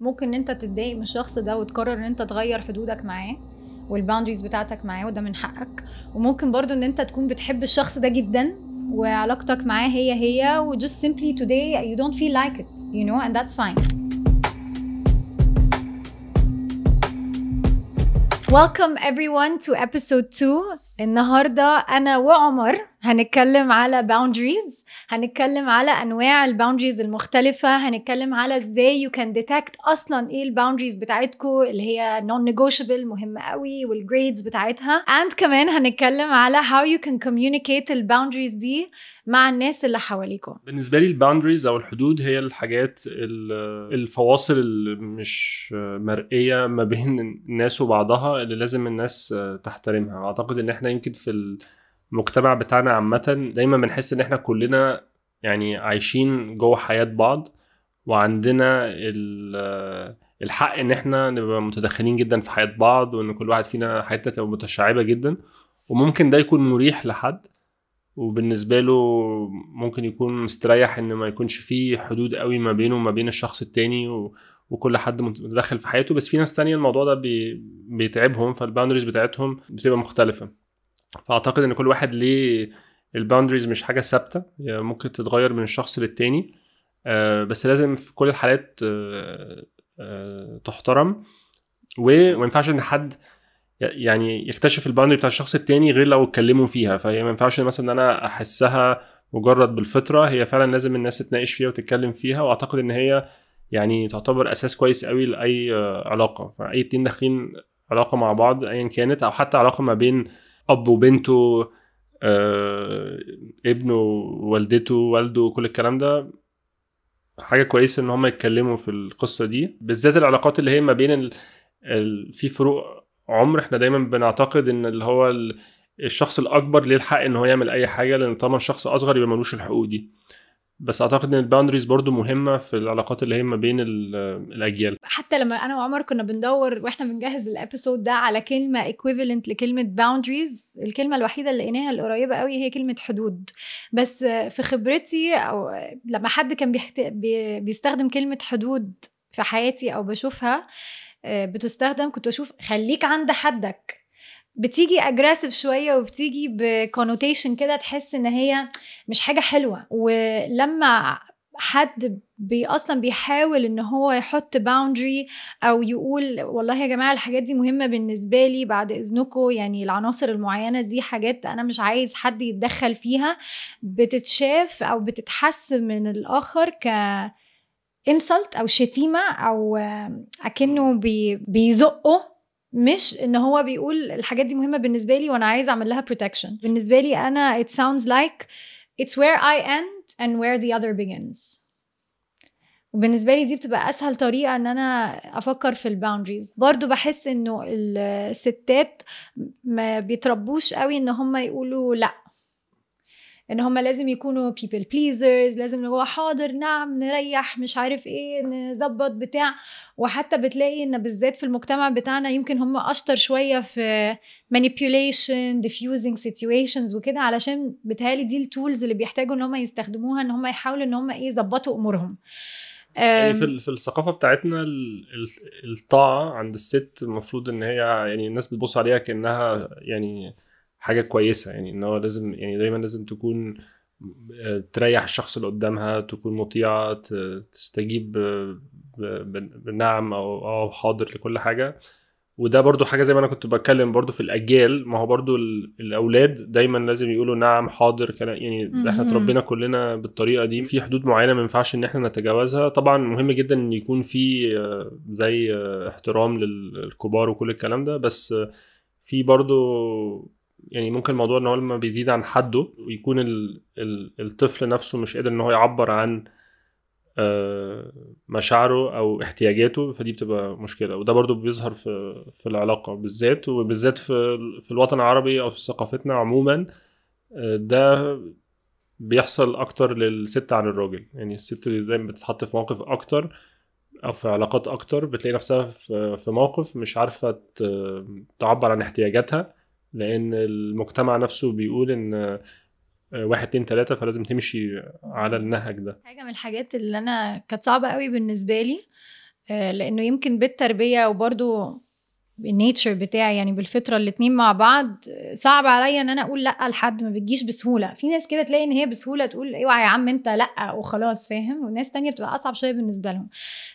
ممكن ان انت تتضايق من الشخص ده وتقرر ان انت تغير حدودك معاه والباوندريز بتاعتك معاه وده من حقك وممكن برضو ان انت تكون بتحب الشخص ده جدا وعلاقتك معاه هي هي و just simply today you don't feel like it you know and that's fine Welcome everyone to episode 2 النهارده انا وعمر هنتكلم على boundaries هنتكلم على انواع الباوندريز المختلفه هنتكلم على ازاي يو كان ديتكت اصلا ايه الباوندريز بتاعتكم اللي هي نون نيجوشبل مهمه قوي والجريدز بتاعتها اند كمان هنتكلم على هاو يو كان كوميونيكيت الباوندريز دي مع الناس اللي حواليكم بالنسبه لي الباوندريز او الحدود هي الحاجات الفواصل اللي مش مرئيه ما بين الناس وبعضها اللي لازم الناس تحترمها اعتقد ان احنا يمكن في المجتمع بتاعنا عامة دايما بنحس إن إحنا كلنا يعني عايشين جوه حياة بعض وعندنا الحق إن إحنا نبقى متدخلين جدا في حياة بعض وإن كل واحد فينا حياته تبقى متشعبة جدا وممكن ده يكون مريح لحد وبالنسبة له ممكن يكون مستريح إن ما يكونش فيه حدود قوي ما بينه وما بين الشخص التاني و... وكل حد متدخل في حياته بس في ناس تانية الموضوع ده بي... بيتعبهم فالباوندريز بتاعتهم بتبقى مختلفة فاعتقد ان كل واحد ليه الباوندريز مش حاجه ثابته يعني ممكن تتغير من شخص للتاني آه، بس لازم في كل الحالات آه، آه، تحترم وما ينفعش ان حد يعني يكتشف الباوندري بتاع الشخص التاني غير لو اتكلموا فيها فهي ما ينفعش مثلا ان انا احسها مجرد بالفطره هي فعلا لازم الناس تتناقش فيها وتتكلم فيها واعتقد ان هي يعني تعتبر اساس كويس قوي لاي علاقه فاي اتنين داخلين علاقه مع بعض ايا كانت او حتى علاقه ما بين اب وبنته آه ابنه والدته والده كل الكلام ده حاجه كويسه ان هم يتكلموا في القصه دي بالذات العلاقات اللي هي ما بين الـ الـ في فروق عمر احنا دايما بنعتقد ان اللي هو الشخص الاكبر ليه الحق ان هو يعمل اي حاجه لان طبعا الشخص اصغر يبقى ملوش الحقوق دي بس اعتقد ان الباوندريز برضو مهمه في العلاقات اللي هي ما بين الاجيال حتى لما انا وعمر كنا بندور واحنا بنجهز الابيسود ده على كلمه ايكويفالنت لكلمه باوندريز الكلمه الوحيده اللي لقيناها القريبه قوي هي كلمه حدود بس في خبرتي او لما حد كان بيحت... بي... بيستخدم كلمه حدود في حياتي او بشوفها آه، بتستخدم كنت اشوف خليك عند حدك بتيجي اجريسيف شويه وبتيجي بكونوتيشن كده تحس ان هي مش حاجه حلوه ولما حد بي اصلا بيحاول ان هو يحط باوندري او يقول والله يا جماعه الحاجات دي مهمه بالنسبه لي بعد اذنكم يعني العناصر المعينه دي حاجات انا مش عايز حد يتدخل فيها بتتشاف او بتتحس من الاخر ك انسلت او شتيمه او اكنه بيزقه مش ان هو بيقول الحاجات دي مهمه بالنسبه لي وانا عايز اعمل لها بروتكشن بالنسبه لي انا it sounds like it's where I end and where the other begins وبالنسبه لي دي بتبقى اسهل طريقه ان انا افكر في الباوندريز برضو بحس انه الستات ما بيتربوش قوي ان هم يقولوا لا ان هم لازم يكونوا بيبل بليزرز لازم اللي هو حاضر نعم نريح مش عارف ايه نظبط بتاع وحتى بتلاقي ان بالذات في المجتمع بتاعنا يمكن هم اشطر شويه في manipulation diffusing situations وكده علشان بتهالي دي التولز اللي بيحتاجوا ان هم يستخدموها ان هم يحاولوا ان هم ايه يظبطوا امورهم يعني في في الثقافه بتاعتنا الطاعه عند الست المفروض ان هي يعني الناس بتبص عليها كانها يعني حاجه كويسه يعني ان هو لازم يعني دايما لازم تكون آه، تريح الشخص اللي قدامها تكون مطيعه تستجيب آه، بنعم او اه حاضر لكل حاجه وده برضو حاجه زي ما انا كنت بتكلم برضو في الاجيال ما هو برضو الاولاد دايما لازم يقولوا نعم حاضر كلام يعني احنا اتربينا كلنا بالطريقه دي في حدود معينه ما ينفعش ان احنا نتجاوزها طبعا مهم جدا ان يكون في آه، زي احترام للكبار وكل الكلام ده بس في برضو يعني ممكن الموضوع ان هو لما بيزيد عن حده ويكون الـ الـ الطفل نفسه مش قادر ان هو يعبر عن آه، مشاعره او احتياجاته فدي بتبقى مشكله وده برضو بيظهر في في العلاقه بالذات وبالذات في في الوطن العربي او في ثقافتنا عموما آه، ده بيحصل اكتر للست عن الراجل يعني الست دايما بتتحط في موقف اكتر او في علاقات اكتر بتلاقي نفسها في موقف مش عارفه تعبر عن احتياجاتها لان المجتمع نفسه بيقول ان آه، واحد اتنين تلاتة فلازم تمشي على النهج ده حاجة من الحاجات اللي أنا كانت صعبة قوي بالنسبة لي آه، لأنه يمكن بالتربية وبرده بالنيتشر بتاعي يعني بالفطرة الاتنين مع بعض صعب عليا ان انا اقول لا لحد ما بتجيش بسهولة في ناس كده تلاقي ان هي بسهولة تقول اوعى أيوة يا عم انت لا وخلاص فاهم وناس تانية بتبقى اصعب شوية بالنسبة لهم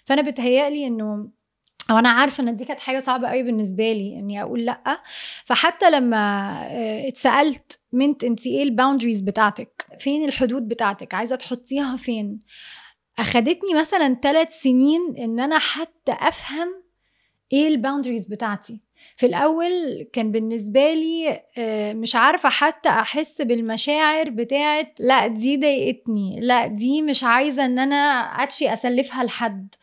فانا بتهيألي انه وانا عارفه ان دي كانت حاجه صعبه قوي بالنسبه لي اني اقول لا فحتى لما آه، اتسالت منت انت ايه الباوندريز بتاعتك فين الحدود بتاعتك عايزه تحطيها فين اخدتني مثلا ثلاث سنين ان انا حتى افهم ايه الباوندريز بتاعتي في الاول كان بالنسبه لي آه، مش عارفه حتى احس بالمشاعر بتاعه لا دي ضايقتني لا دي مش عايزه ان انا اتشي اسلفها لحد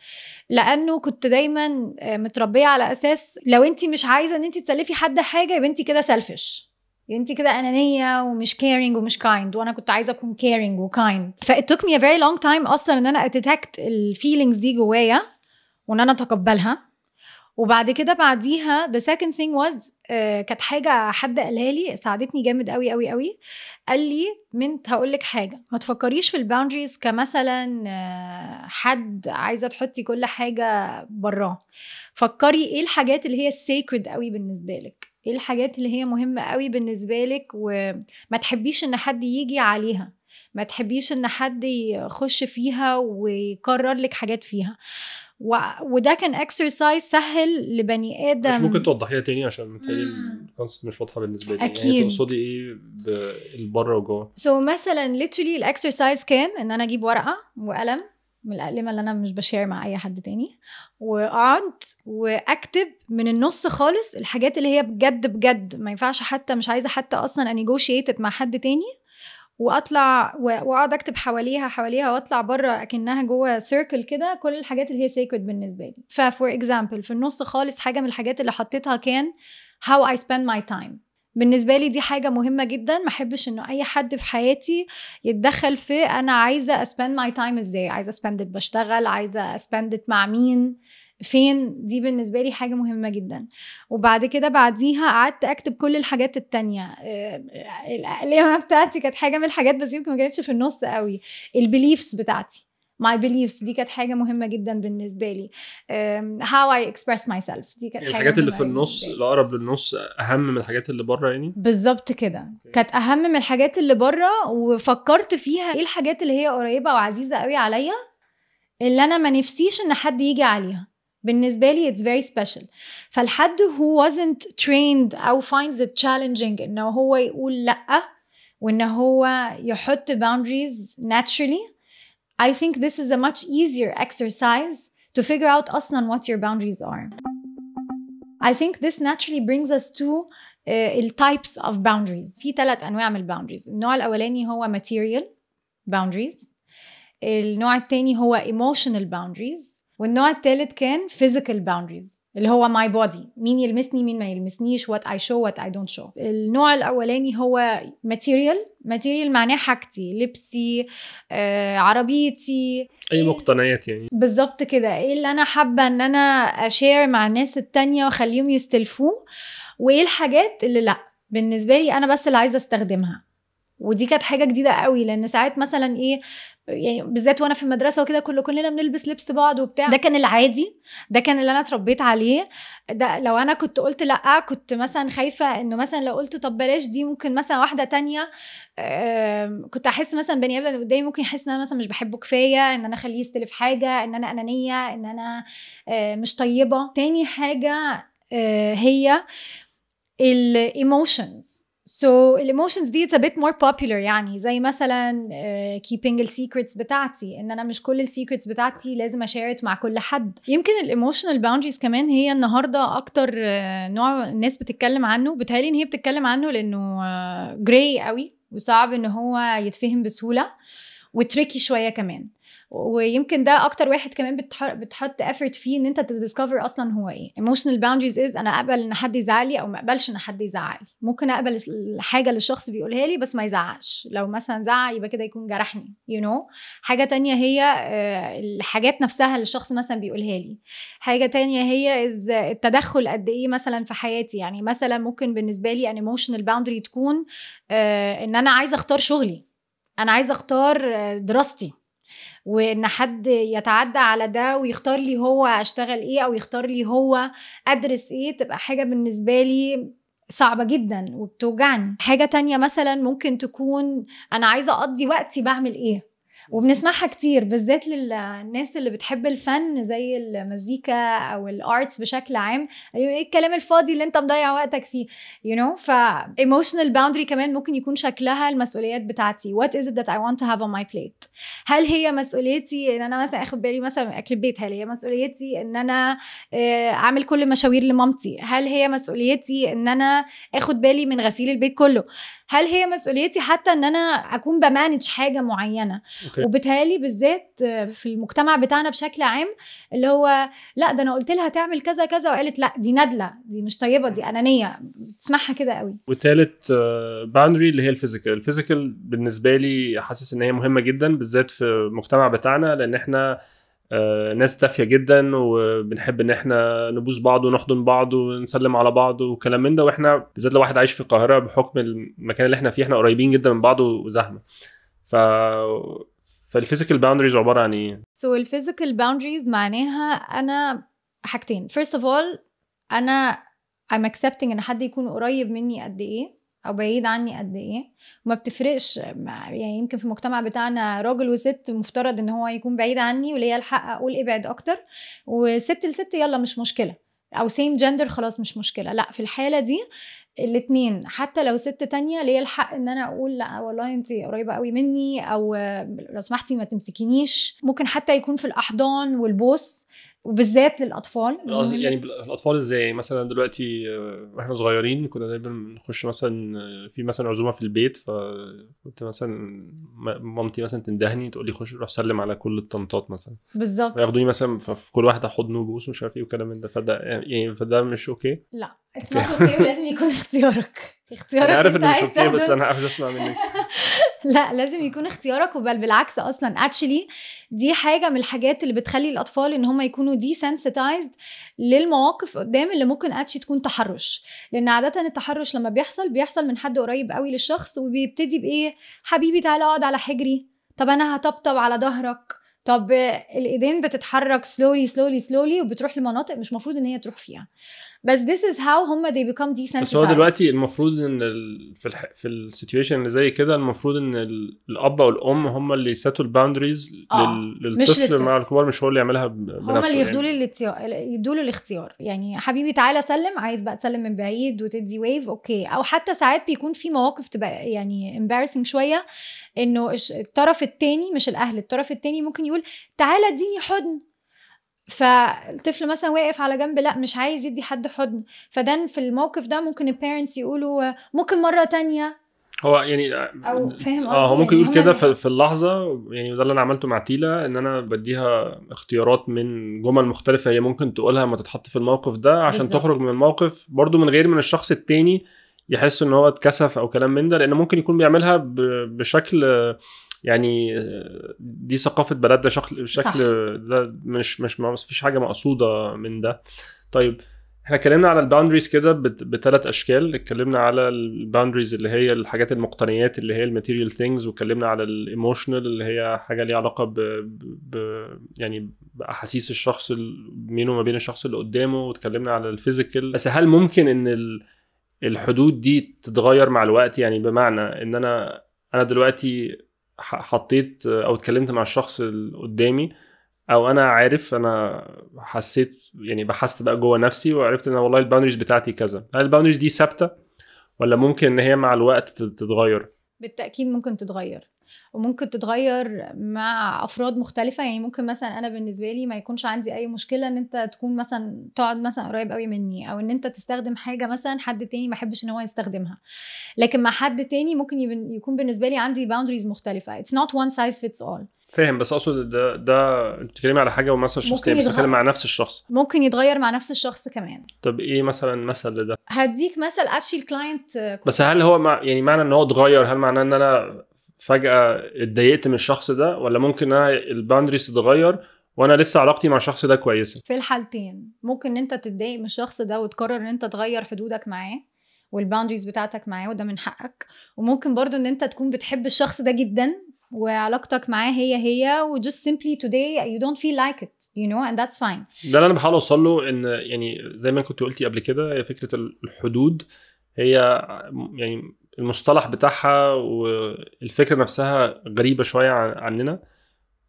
لانه كنت دايما آه، متربيه على اساس لو انت مش عايزه ان انت تسلفي حد حاجه يبقى انت كده سيلفش انت كده انانيه ومش كيرنج ومش كايند وانا كنت عايزه اكون كيرنج وكايند فات توك مي فيري لونج تايم اصلا ان انا اتتاكت الفيلينجز دي جوايا وان انا اتقبلها وبعد كده بعديها ذا سكند ثينج واز كانت حاجة حد قالها لي ساعدتني جامد قوي قوي قوي قال لي من هقول لك حاجه ما تفكريش في الباوندريز كمثلا آه، حد عايزه تحطي كل حاجه براه فكري ايه الحاجات اللي هي السيكريد قوي بالنسبه لك ايه الحاجات اللي هي مهمه قوي بالنسبه لك وما تحبيش ان حد يجي عليها ما تحبيش ان حد يخش فيها ويقرر لك حاجات فيها و... وده كان اكسرسايز سهل لبني ادم مش ممكن توضحيها تاني عشان متهيألي الكونسيبت مش واضحه بالنسبه لي يعني اكيد يعني تقصدي ايه بالبره وجوه سو so مثلا ليترلي الاكسرسايز كان ان انا اجيب ورقه وقلم من الأقلمة اللي انا مش بشير مع اي حد تاني واقعد واكتب من النص خالص الحاجات اللي هي بجد بجد ما ينفعش حتى مش عايزه حتى اصلا انيجوشيتد مع حد تاني واطلع واقعد اكتب حواليها حواليها واطلع بره اكنها جوه سيركل كده كل الحاجات اللي هي سيكريت بالنسبه لي ففور اكزامبل في النص خالص حاجه من الحاجات اللي حطيتها كان هاو اي سبيند ماي تايم بالنسبه لي دي حاجه مهمه جدا ما احبش انه اي حد في حياتي يتدخل في انا عايزه اسبند ماي تايم ازاي عايزه اسبند بشتغل عايزه اسبند مع مين فين دي بالنسبه لي حاجه مهمه جدا وبعد كده بعديها قعدت اكتب كل الحاجات التانية آه، آه، الاقليه بتاعتي كانت حاجه من الحاجات بس يمكن ما كانتش في النص قوي البيليفز بتاعتي ماي بيليفز دي كانت حاجه مهمه جدا بالنسبه لي هاو اي اكسبرس ماي سيلف دي كانت حاجه الحاجات اللي في النص الاقرب للنص اهم من الحاجات اللي بره يعني بالظبط كده كانت اهم من الحاجات اللي بره وفكرت فيها ايه الحاجات اللي هي قريبه وعزيزه قوي عليا اللي انا ما نفسيش ان حد يجي عليها بالنسبه لي it's very special فالحد who wasn't trained او finds it challenging انه هو يقول لا وان هو يحط boundaries naturally I think this is a much easier exercise to figure out اصلا what your boundaries are I think this naturally brings us to uh, types of boundaries في ثلاث انواع من boundaries النوع الاولاني هو material boundaries النوع الثاني هو emotional boundaries والنوع الثالث كان physical boundaries اللي هو my body مين يلمسني مين ما يلمسنيش وات اي شو وات اي دونت شو النوع الاولاني هو material material معناه حاجتي لبسي آه، عربيتي اي مقتنيات يعني بالظبط كده ايه اللي انا حابه ان انا اشير مع الناس التانية واخليهم يستلفوه وايه الحاجات اللي لا بالنسبه لي انا بس اللي عايزه استخدمها ودي كانت حاجه جديده قوي لان ساعات مثلا ايه يعني بالذات وانا في المدرسه وكده كل كلنا بنلبس لبس بعض وبتاع ده كان العادي ده كان اللي انا اتربيت عليه ده لو انا كنت قلت لا كنت مثلا خايفه انه مثلا لو قلت طب بلاش دي ممكن مثلا واحده تانية كنت احس مثلا بني ادم اللي قدامي ممكن يحس ان انا مثلا مش بحبه كفايه ان انا اخليه يستلف حاجه ان انا انانيه ان انا آه، مش طيبه تاني حاجه آه، هي الايموشنز So الايموشنز دي it's a bit more popular يعني زي مثلا uh, keeping secrets بتاعتي ان انا مش كل السيكريتس بتاعتي لازم اشارك مع كل حد يمكن الايموشنال باوندريز كمان هي النهارده اكتر uh, نوع الناس بتتكلم عنه بتهيألي ان هي بتتكلم عنه لانه جراي آه، uh, قوي وصعب ان هو يتفهم بسهوله وتريكي شويه كمان ويمكن ده اكتر واحد كمان بتحط افورت فيه ان انت تديسكفر اصلا هو ايه ايموشنال باوندريز از انا اقبل ان حد يزعلي او ما اقبلش ان حد يزعلي ممكن اقبل الحاجه اللي الشخص بيقولها لي بس ما يزعلش لو مثلا زعق يبقى كده يكون جرحني يو you نو know? حاجه تانية هي آه، الحاجات نفسها اللي الشخص مثلا بيقولها لي حاجه تانية هي التدخل قد ايه مثلا في حياتي يعني مثلا ممكن بالنسبه لي ان ايموشنال باوندري تكون آه، ان انا عايزه اختار شغلي انا عايزه اختار آه، دراستي وان حد يتعدى على ده ويختار لي هو اشتغل ايه او يختار لي هو ادرس ايه تبقى حاجه بالنسبه لي صعبة جدا وبتوجعني حاجة تانية مثلا ممكن تكون أنا عايزة أقضي وقتي بعمل إيه وبنسمعها كتير بالذات للناس اللي بتحب الفن زي المزيكا او الارتس بشكل عام أيوة، ايه الكلام الفاضي اللي انت مضيع وقتك فيه يو نو فايموشنال ف كمان ممكن يكون شكلها المسؤوليات بتاعتي وات از ات اي ونت تو هاف اون ماي بليت هل هي مسؤوليتي ان انا مثلا اخد بالي مثلا من اكل البيت هل هي مسؤوليتي ان انا آه، اعمل كل المشاوير لمامتي هل هي مسؤوليتي ان انا اخد بالي من غسيل البيت كله هل هي مسؤوليتي حتى ان انا اكون بمانج حاجه معينه okay. وبالتالي بالذات في المجتمع بتاعنا بشكل عام اللي هو لا ده انا قلت لها تعمل كذا كذا وقالت لا دي ندله دي مش طيبه دي انانيه بتسمعها كده قوي وتالت باوندري آه، اللي هي الفيزيكال الفيزيكال بالنسبه لي حاسس ان هي مهمه جدا بالذات في المجتمع بتاعنا لان احنا آه، ناس تافيه جدا وبنحب ان احنا نبوس بعض ونحضن بعض ونسلم على بعض وكلام من ده واحنا بالذات لو واحد عايش في القاهره بحكم المكان اللي احنا فيه احنا قريبين جدا من بعض وزحمه ف فالفيزيكال باوندريز عباره عن ايه؟ سو الفيزيكال باوندريز معناها انا حاجتين فيرست اوف اول انا I'm accepting ان حد يكون قريب مني قد ايه او بعيد عني قد ايه وما بتفرقش يعني يمكن في المجتمع بتاعنا راجل وست مفترض ان هو يكون بعيد عني وليا الحق اقول ابعد اكتر وست لست يلا مش مشكله او سيم جندر خلاص مش مشكله لا في الحاله دي الاتنين حتى لو ست تانية ليا الحق ان انا اقول لا والله انت قريبه قوي مني او لو سمحتي ما تمسكينيش ممكن حتى يكون في الاحضان والبوس وبالذات للاطفال يعني, يعني الاطفال ازاي مثلا دلوقتي آه، واحنا صغيرين كنا دايما نخش مثلا آه، في مثلا عزومه في البيت فكنت مثلا مامتي مثلا تندهني تقول لي خش روح سلم على كل الطنطات مثلا بالظبط ياخدوني مثلا في كل واحده حضن وبوس ومش عارف ايه وكلام من ده فده يعني فده مش اوكي لا اتس اوكي لازم يكون اختيارك اختيارك انا عارف ان مش اوكي بس انا عايز اسمع منك لا لازم يكون اختيارك وبل بالعكس اصلا اكشلي دي حاجه من الحاجات اللي بتخلي الاطفال ان هم يكونوا ديسنسيتايزد للمواقف قدام اللي ممكن اكشلي تكون تحرش لان عاده التحرش لما بيحصل بيحصل من حد قريب قوي للشخص وبيبتدي بايه حبيبي تعالى اقعد على حجري طب انا هطبطب على ظهرك طب الايدين بتتحرك سلولي سلولي سلولي وبتروح لمناطق مش المفروض ان هي تروح فيها بس this is how هم they become decentralized بس هو دلوقتي المفروض ان ال... في الح... في السيتويشن اللي زي كده المفروض ان ال... الاب او الام هم اللي يسيتوا الباوندريز آه، لل... للطفل مع الكبار مش هو اللي يعملها بنفسه هم اللي يعني. يدوا له الاختيار يدوا له الاختيار يعني حبيبي تعالى سلم عايز بقى تسلم من بعيد وتدي ويف اوكي او حتى ساعات بيكون في مواقف تبقى يعني embarrassing شويه انه الطرف الثاني مش الاهل الطرف الثاني ممكن يقول تعالى اديني حضن فالطفل مثلا واقف على جنب لا مش عايز يدي حد حضن فده في الموقف ده ممكن البيرنتس يقولوا ممكن مره تانية هو يعني او فاهم اه هو ممكن يعني يقول كده في اللحظه يعني ده اللي انا عملته مع تيلا ان انا بديها اختيارات من جمل مختلفه هي ممكن تقولها لما تتحط في الموقف ده عشان بالزبط. تخرج من الموقف برضو من غير من الشخص التاني يحس ان هو اتكسف او كلام من ده لان ممكن يكون بيعملها بشكل يعني دي ثقافه بلدنا شكل شكل ده مش مش ما فيش حاجه مقصوده من ده طيب احنا اتكلمنا على الباوندريز كده بثلاث اشكال اتكلمنا على الباوندريز اللي هي الحاجات المقتنيات اللي هي الماتيريال ثينجز واتكلمنا على الايموشنال اللي هي حاجه ليها علاقه ب... ب... يعني باحاسيس الشخص بينه وما بين الشخص اللي قدامه واتكلمنا على الفيزيكال بس هل ممكن ان الحدود دي تتغير مع الوقت يعني بمعنى ان انا انا دلوقتي حطيت او اتكلمت مع الشخص اللي قدامي او انا عارف انا حسيت يعني بحثت بقى جوه نفسي وعرفت ان والله الباوندريز بتاعتي كذا هل الباوندريز دي ثابته ولا ممكن ان هي مع الوقت تتغير بالتاكيد ممكن تتغير وممكن تتغير مع افراد مختلفه يعني ممكن مثلا انا بالنسبه لي ما يكونش عندي اي مشكله ان انت تكون مثلا تقعد مثلا قريب قوي مني او ان انت تستخدم حاجه مثلا حد تاني ما احبش ان هو يستخدمها لكن مع حد تاني ممكن يكون بالنسبه لي عندي باوندريز مختلفه اتس نوت وان سايز فيتس اول فاهم بس اقصد ده ده بتتكلمي على حاجه ومثلا شخصيه بس بتتكلم مع نفس الشخص ممكن يتغير مع نفس الشخص كمان طب ايه مثلا مثل ده هديك مثل اتشي الكلاينت بس هل هو مع يعني معنى ان هو اتغير هل معناه ان انا فجاه اتضايقت من الشخص ده ولا ممكن انا الباوندريز تتغير وانا لسه علاقتي مع الشخص ده كويسه في الحالتين ممكن انت تتضايق من الشخص ده وتقرر ان انت تغير حدودك معاه والباوندريز بتاعتك معاه وده من حقك وممكن برضو ان انت تكون بتحب الشخص ده جدا وعلاقتك معاه هي هي و just simply today you don't feel like it you know and that's fine ده اللي انا بحاول اوصل له ان يعني زي ما كنت قلتي قبل كده هي فكره الحدود هي يعني المصطلح بتاعها والفكره نفسها غريبه شويه عننا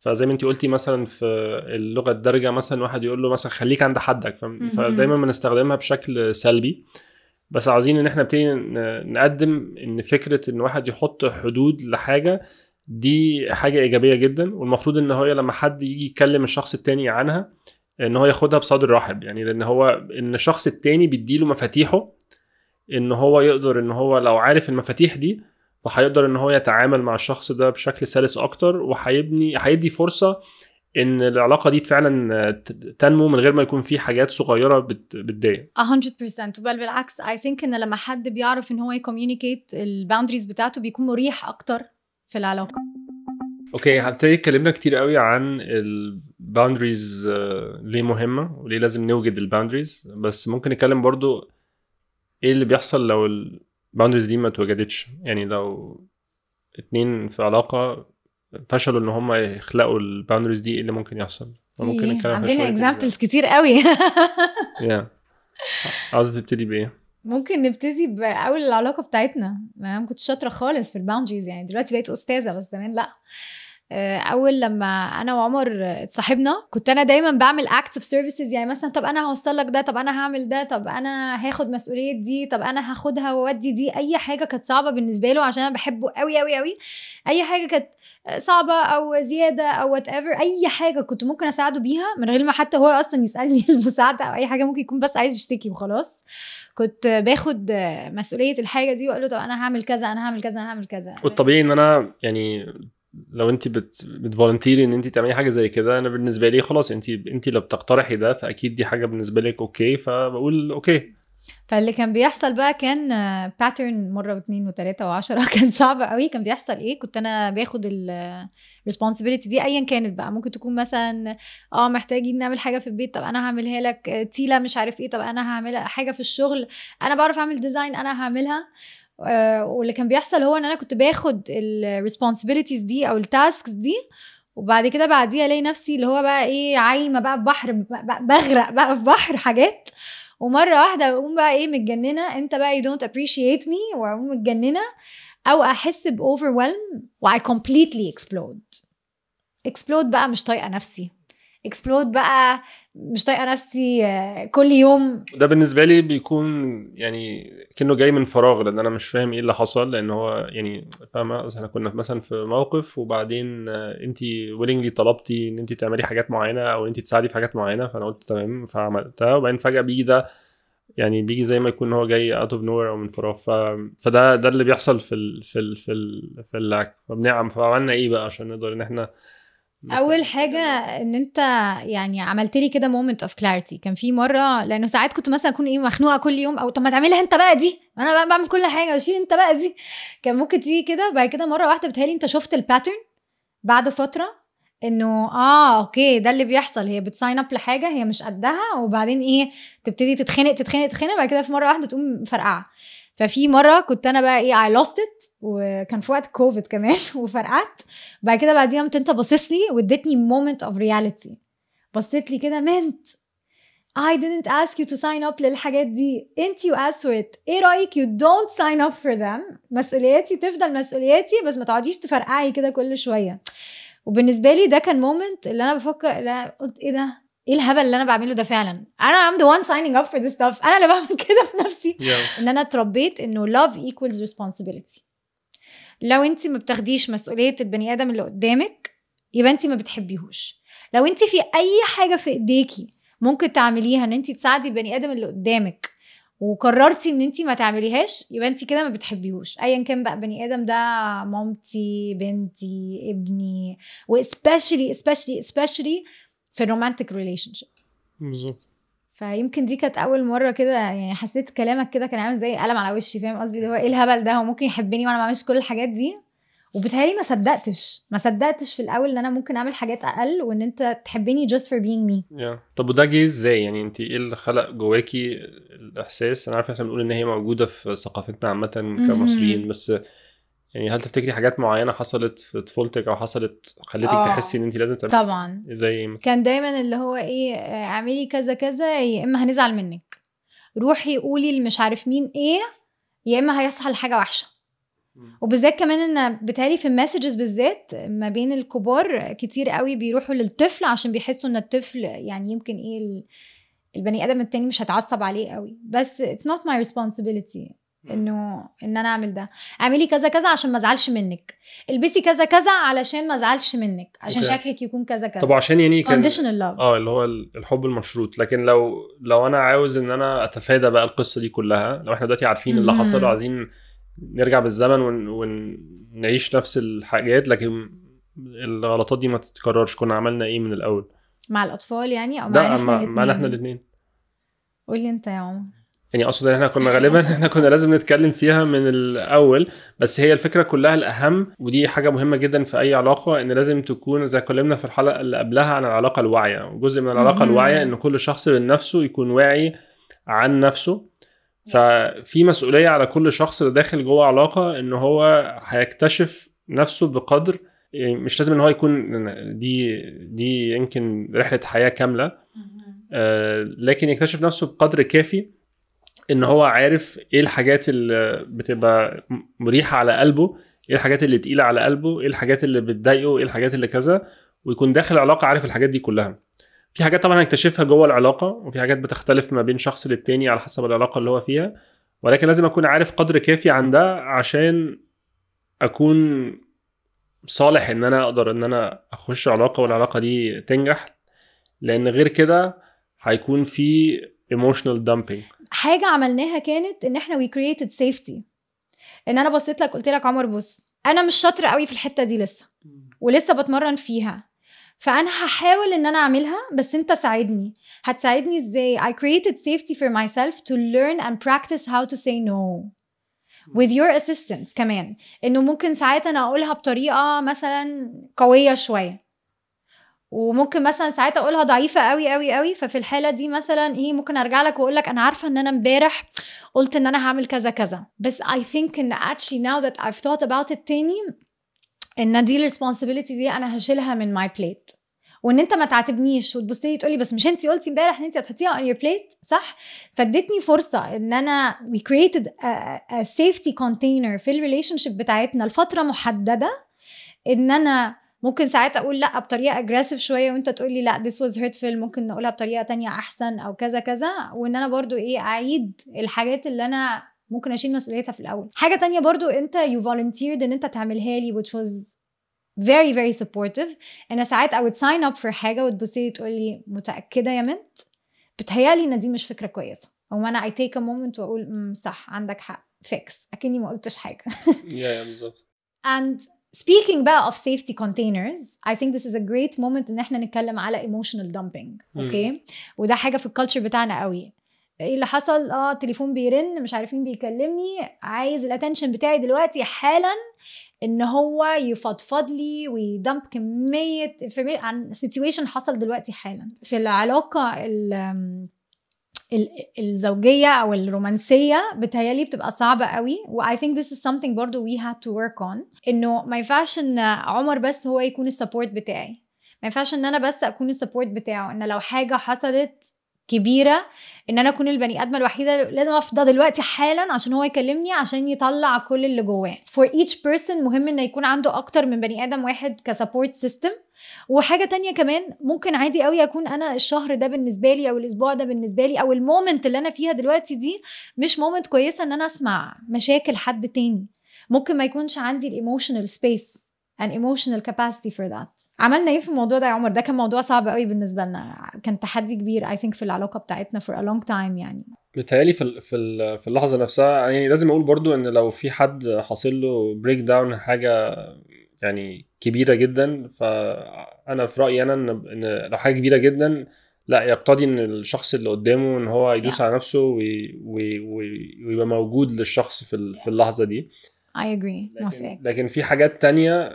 فزي ما انت قلتي مثلا في اللغه الدارجه مثلا واحد يقول له مثلا خليك عند حدك فدايما بنستخدمها بشكل سلبي بس عاوزين ان احنا نبتدي نقدم ان فكره ان واحد يحط حدود لحاجه دي حاجه ايجابيه جدا والمفروض ان هو لما حد يجي يكلم الشخص التاني عنها ان هو ياخدها بصدر رحب يعني لان هو ان الشخص التاني بيديله مفاتيحه ان هو يقدر ان هو لو عارف المفاتيح دي فهيقدر ان هو يتعامل مع الشخص ده بشكل سلس اكتر وهيبني هيدي فرصه ان العلاقه دي فعلا تنمو من غير ما يكون في حاجات صغيره بتضايق 100% بل بالعكس اي ثينك ان لما حد بيعرف ان هو يكوميونيكيت الباوندريز بتاعته بيكون مريح اكتر في العلاقه اوكي هبتدي اتكلمنا كتير قوي عن الباوندريز آه، ليه مهمه وليه لازم نوجد الباوندريز بس ممكن نتكلم برضو ايه اللي بيحصل لو الباوندريز دي ما اتوجدتش يعني لو اتنين في علاقه فشلوا ان هم يخلقوا الباوندريز دي ايه اللي ممكن يحصل ممكن نتكلم إيه، عندنا اكزامبلز كتير قوي يا عاوز تبتدي بايه ممكن نبتدي باول العلاقه بتاعتنا انا ما كنتش شاطره خالص في الباوندريز يعني دلوقتي بقيت استاذه بس زمان لا اول لما انا وعمر اتصاحبنا كنت انا دايما بعمل اكت اوف سيرفيسز يعني مثلا طب انا هوصل لك ده طب انا هعمل ده طب انا هاخد مسؤوليه دي طب انا هاخدها وودي دي اي حاجه كانت صعبه بالنسبه له عشان انا بحبه قوي قوي قوي اي حاجه كانت صعبه او زياده او وات ايفر اي حاجه كنت ممكن اساعده بيها من غير ما حتى هو اصلا يسالني المساعده او اي حاجه ممكن يكون بس عايز يشتكي وخلاص كنت باخد مسؤوليه الحاجه دي واقول له طب انا هعمل كذا انا هعمل كذا انا هعمل كذا والطبيعي ان انا يعني لو انت بت بتفولنتيري ان انت تعملي حاجه زي كده انا بالنسبه لي خلاص انت انت اللي بتقترحي ده فاكيد دي حاجه بالنسبه لك اوكي فبقول اوكي فاللي كان بيحصل بقى كان باترن مره واثنين وثلاثه وعشرة كان صعب قوي كان بيحصل ايه كنت انا باخد ال responsibility دي ايا كانت بقى ممكن تكون مثلا اه محتاجين نعمل حاجه في البيت طب انا هعملها لك تيله مش عارف ايه طب انا هعملها حاجه في الشغل انا بعرف اعمل ديزاين انا هعملها آه، واللي كان بيحصل هو ان انا كنت باخد الريسبونسبيلتيز دي او التاسكس دي وبعد كده بعديها الاقي نفسي اللي هو بقى ايه عايمه بقى في بحر بغرق بقى في بحر حاجات ومره واحده بقوم بقى ايه متجننه انت بقى يو دونت ابريشيت مي واقوم متجننه او احس باوفرويلم واي كومبليتلي اكسبلود اكسبلود بقى مش طايقه نفسي اكسبلود بقى مش طايقه نفسي آه، كل يوم ده بالنسبه لي بيكون يعني كانه جاي من فراغ لان انا مش فاهم ايه اللي حصل لان هو يعني فاهمه احنا كنا مثلا في موقف وبعدين آه، انت ويلنجلي طلبتي ان انت تعملي حاجات معينه او انت تساعدي في حاجات معينه فانا قلت تمام فعملتها وبعدين فجاه بيجي ده يعني بيجي زي ما يكون هو جاي اوت اوف نور او من فراغ ف... فده ده اللي بيحصل في ال... في ال... في ال... في فبنعم فعملنا ايه بقى عشان نقدر ان احنا اول حاجه ان انت يعني عملت لي كده مومنت اوف كلاريتي كان في مره لانه ساعات كنت مثلا اكون ايه مخنوقه كل يوم او طب ما تعملها انت بقى دي انا بقى بعمل كل حاجه وشيل انت بقى دي كان ممكن تيجي كده بعد كده مره واحده بتهيالي انت شفت الباترن بعد فتره انه اه اوكي ده اللي بيحصل هي بتساين اب لحاجه هي مش قدها وبعدين ايه تبتدي تتخنق تتخنق تتخنق بعد كده في مره واحده تقوم فرقعه ففي مره كنت انا بقى ايه اي لوست ات وكان في وقت كوفيد كمان وفرقعت بعد كده بعديها قمت انت باصص لي واديتني مومنت اوف رياليتي بصيت لي كده منت I didn't ask you to sign up للحاجات دي انت you asked for it ايه رايك you don't sign up for them مسؤولياتي تفضل مسؤولياتي بس ما تقعديش تفرقعي كده كل شويه وبالنسبه لي ده كان مومنت اللي انا بفكر لا قلت ايه ده ايه الهبل اللي انا بعمله ده فعلا انا ام ذا وان سايننج اب فور ذيس ستاف انا اللي بعمل كده في نفسي yeah. ان انا اتربيت انه لاف ايكوالز ريسبونسبيلتي لو انت ما بتاخديش مسؤوليه البني ادم اللي قدامك يبقى انت ما بتحبيهوش لو انت في اي حاجه في ايديكي ممكن تعمليها ان انت تساعدي البني ادم اللي قدامك وقررتي ان انت ما تعمليهاش يبقى انت كده ما بتحبيهوش ايا كان بقى بني ادم ده مامتي بنتي ابني واسبشلي اسبشلي اسبشلي في رومانتك ريليشن شيب بالظبط فيمكن دي كانت اول مره كده يعني حسيت كلامك كده كان عامل زي قلم على وشي فاهم قصدي اللي هو ايه الهبل ده هو ممكن يحبني وانا ما بعملش كل الحاجات دي وبتهيألي ما صدقتش ما صدقتش في الاول ان انا ممكن اعمل حاجات اقل وان انت تحبني just for being me yeah. طب وده جه ازاي يعني انت ايه اللي خلق جواكي الاحساس انا عارفه احنا بنقول ان هي موجوده في ثقافتنا عامه كمصريين بس يعني هل تفتكري حاجات معينه حصلت في طفولتك او حصلت خلتك أوه. تحسي ان انت لازم تعملي طبعا زي مثلا كان دايما اللي هو ايه آه، اعملي كذا كذا يا اما هنزعل منك روحي قولي لمش عارف مين ايه يا اما هيحصل حاجه وحشه وبالذات كمان ان بتالي في المسجز بالذات ما بين الكبار كتير قوي بيروحوا للطفل عشان بيحسوا ان الطفل يعني يمكن ايه البني ادم التاني مش هتعصب عليه قوي بس اتس نوت ماي responsibility انه ان انا اعمل ده اعملي كذا كذا عشان ما ازعلش منك البسي كذا كذا علشان ما ازعلش منك عشان أوكي. شكلك يكون كذا كذا طب عشان يعني كان كونديشنال اه اللي هو الحب المشروط لكن لو لو انا عاوز ان انا اتفادى بقى القصه دي كلها لو احنا دلوقتي عارفين اللي حصل وعايزين نرجع بالزمن ون... ونعيش نفس الحاجات لكن الغلطات دي ما تتكررش كنا عملنا ايه من الاول مع الاطفال يعني او مع احنا الاثنين قولي انت يا عمر يعني اقصد ان احنا كنا غالبا احنا كنا لازم نتكلم فيها من الاول بس هي الفكره كلها الاهم ودي حاجه مهمه جدا في اي علاقه ان لازم تكون زي اتكلمنا في الحلقه اللي قبلها عن العلاقه الواعيه وجزء من العلاقه الواعيه ان كل شخص بنفسه يكون واعي عن نفسه ففي مسؤوليه على كل شخص داخل جوه علاقه ان هو هيكتشف نفسه بقدر يعني مش لازم ان هو يكون دي دي يمكن رحله حياه كامله آه لكن يكتشف نفسه بقدر كافي ان هو عارف ايه الحاجات اللي بتبقى مريحه على قلبه ايه الحاجات اللي تقيله على قلبه ايه الحاجات اللي بتضايقه ايه الحاجات اللي كذا ويكون داخل علاقه عارف الحاجات دي كلها في حاجات طبعا هنكتشفها جوه العلاقه وفي حاجات بتختلف ما بين شخص للتاني على حسب العلاقه اللي هو فيها ولكن لازم اكون عارف قدر كافي عن ده عشان اكون صالح ان انا اقدر ان انا اخش علاقه والعلاقه دي تنجح لان غير كده هيكون في ايموشنال دامبينج حاجه عملناها كانت ان احنا وي كرييتد سيفتي ان انا بصيت لك قلت لك عمر بص انا مش شاطره قوي في الحته دي لسه ولسه بتمرن فيها فانا هحاول ان انا اعملها بس انت ساعدني هتساعدني ازاي I created safety for myself to learn and practice how to say no with your assistance كمان انه ممكن ساعات انا اقولها بطريقه مثلا قويه شويه وممكن مثلا ساعات اقولها ضعيفه قوي قوي قوي ففي الحاله دي مثلا ايه ممكن ارجع لك واقول لك انا عارفه ان انا امبارح قلت ان انا هعمل كذا كذا بس اي ثينك ان actually now that I've thought about it تاني ان دي الريسبونسبيلتي دي انا هشيلها من ماي بليت وان انت ما تعاتبنيش وتبص لي تقول لي بس مش انت قلتي امبارح ان انت هتحطيها اون يور بليت صح فادتني فرصه ان انا وي كريتد سيفتي كونتينر في الريليشن شيب بتاعتنا لفتره محدده ان انا ممكن ساعات اقول لا بطريقه اجريسيف شويه وانت تقول لي لا this was hurtful ممكن نقولها بطريقه تانية احسن او كذا كذا وان انا برضو ايه اعيد الحاجات اللي انا ممكن اشيل مسؤوليتها في الاول حاجه تانية برضو انت you volunteered ان انت تعملها لي which was very very supportive انا ساعات I would sign up for حاجه وتبصي لي تقول لي متاكده يا منت بتهيالي ان دي مش فكره كويسه او انا I take a moment واقول امم صح عندك حق فيكس اكني ما قلتش حاجه يا بالظبط and Speaking بقى of safety containers, I think this is a great moment ان احنا نتكلم على emotional dumping، اوكي؟ okay? وده حاجة في الكالتشر بتاعنا قوي. ايه اللي حصل؟ اه التليفون بيرن مش عارفين بيكلمني، عايز الاتنشن بتاعي دلوقتي حالا ان هو يفضفض لي ويدمب كمية عن سيتويشن حصل دلوقتي حالا. في العلاقة الزوجيه او الرومانسيه بتهيالي بتبقى صعبه قوي واي ثينك ذس از something برضو وي هاد تو ورك اون انه ما ينفعش ان عمر بس هو يكون السبورت بتاعي ما ينفعش ان انا بس اكون السبورت بتاعه ان لو حاجه حصلت كبيره ان انا اكون البني ادمه الوحيده لازم افضى دلوقتي حالا عشان هو يكلمني عشان يطلع كل اللي جواه فور each person مهم انه يكون عنده اكتر من بني ادم واحد كسبورت سيستم وحاجه تانية كمان ممكن عادي قوي اكون انا الشهر ده بالنسبه لي او الاسبوع ده بالنسبه لي او المومنت اللي انا فيها دلوقتي دي مش مومنت كويسه ان انا اسمع مشاكل حد تاني ممكن ما يكونش عندي الايموشنال سبيس an emotional capacity for that عملنا ايه في الموضوع ده يا عمر ده كان موضوع صعب قوي بالنسبه لنا كان تحدي كبير اي ثينك في العلاقه بتاعتنا for a long time يعني متهيألي في في في اللحظه نفسها يعني لازم اقول برضو ان لو في حد حاصل له بريك داون حاجه يعني كبيره جدا فانا في رايي انا ان لو حاجه كبيره جدا لا يقتضي ان الشخص اللي قدامه ان هو يدوس yeah. على نفسه وي وي وي ويبقى موجود للشخص في yeah. في اللحظه دي I agree لكن, لكن في حاجات تانية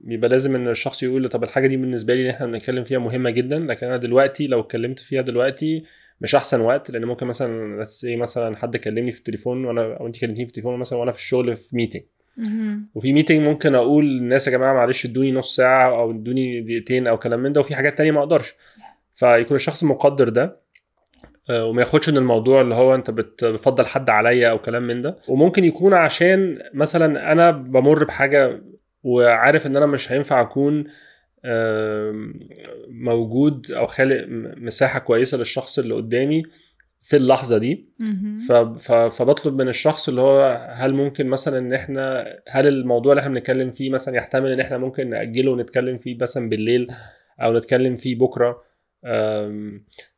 بيبقى آه، لازم ان الشخص يقول طب الحاجه دي بالنسبه لي اللي احنا بنتكلم فيها مهمه جدا لكن انا دلوقتي لو اتكلمت فيها دلوقتي مش احسن وقت لان ممكن مثلا مثلا حد كلمني في التليفون وانا او انت كلمتيني في التليفون مثلا وانا في الشغل في ميتنج وفي ميتنج ممكن اقول للناس يا جماعه معلش ادوني نص ساعه او ادوني دقيقتين او كلام من ده وفي حاجات تانية ما اقدرش فيكون الشخص مقدر ده آه، وما ياخدش ان الموضوع اللي هو انت بتفضل حد عليا او كلام من ده وممكن يكون عشان مثلا انا بمر بحاجه وعارف ان انا مش هينفع اكون موجود او خالق مساحه كويسه للشخص اللي قدامي في اللحظه دي فبطلب من الشخص اللي هو هل ممكن مثلا ان احنا هل الموضوع اللي احنا بنتكلم فيه مثلا يحتمل ان احنا ممكن ناجله ونتكلم فيه مثلا بالليل او نتكلم فيه بكره